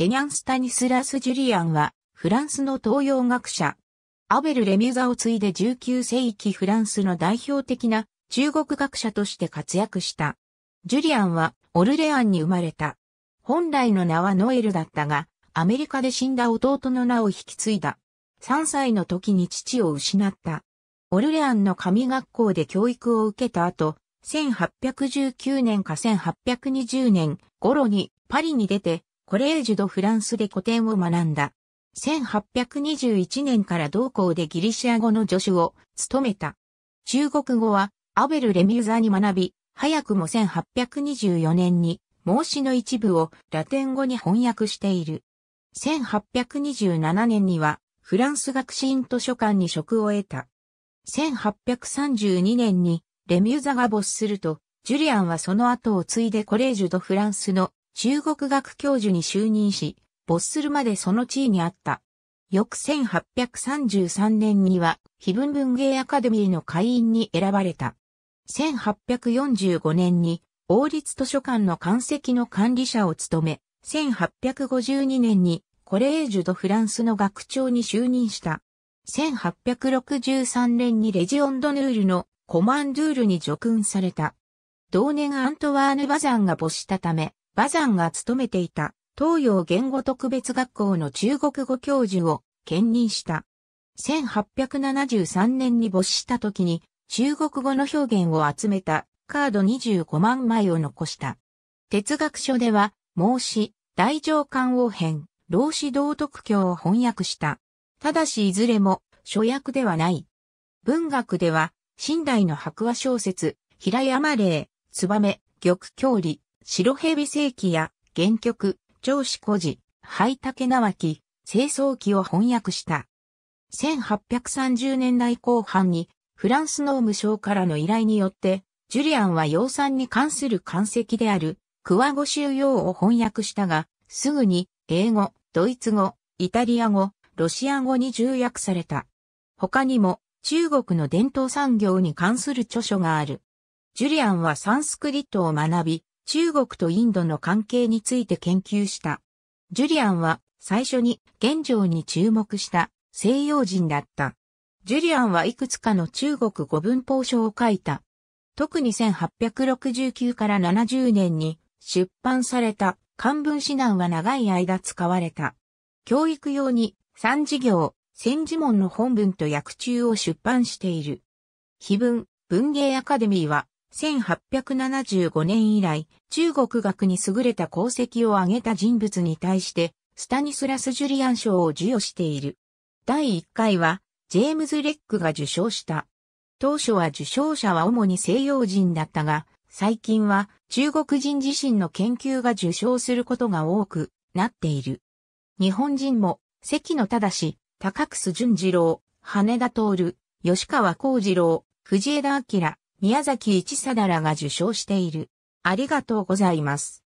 エニャン・スタニスラス・ジュリアンは、フランスの東洋学者。アベル・レミュザを継いで19世紀フランスの代表的な中国学者として活躍した。ジュリアンはオルレアンに生まれた。本来の名はノエルだったが、アメリカで死んだ弟の名を引き継いだ。3歳の時に父を失った。オルレアンの神学校で教育を受けた後、1819年か1820年頃にパリに出てコレージュ・ド・フランスで古典を学んだ。1821年から同校でギリシア語の助手を務めた。中国語はアベル・レミューザに学び、早くも1824年に孟子の一部をラテン語に翻訳している。1827年にはフランス学士院図書館に職を得た。1832年にレミューザが没すると、ジュリアンはその後を継いでコレージュ・ド・フランスの中国学教授に就任し、没するまでその地位にあった。翌1833年には、非文文芸アカデミーの会員に選ばれた。1845年に、王立図書館の館籍の管理者を務め、1852年に、コレージュド・フランスの学長に就任した。1863年にレジオンドヌールのコマンドゥールに叙勲された。同年アントワーヌ・バザンが没したため、馬山が勤めていた東洋言語特別学校の中国語教授を兼任した。1873年に没した時に中国語の表現を集めたカード25万枚を残した。哲学書では、孟子、大乗漢王編、老子道徳教を翻訳した。ただしいずれも、書訳ではない。文学では、新代の白話小説、平山霊、燕、玉郷里、白蛇世紀や原曲、長子孤児、灰竹縄木、清掃記を翻訳した。1830年代後半にフランスの無償からの依頼によって、ジュリアンは養蚕に関する漢石である、クワゴ収用を翻訳したが、すぐに英語、ドイツ語、イタリア語、ロシア語に重訳された。他にも中国の伝統産業に関する著書がある。ジュリアンはサンスクリットを学び、中国とインドの関係について研究した。ジュリアンは最初に現状に注目した西洋人だった。ジュリアンはいくつかの中国語文法書を書いた。特に1869から70年に出版された漢文指南は長い間使われた。教育用に三事業、千字門の本文と訳中を出版している。碑文、文芸アカデミーは1875年以来、中国学に優れた功績を挙げた人物に対して、スタニスラス・ジュリアン賞を授与している。第1回は、ジェームズ・レックが受賞した。当初は受賞者は主に西洋人だったが、最近は中国人自身の研究が受賞することが多くなっている。日本人も、関野正、高楠淳二郎、羽田徹、吉川幸次郎、藤枝明、宮崎一貞らが受賞している。ありがとうございます。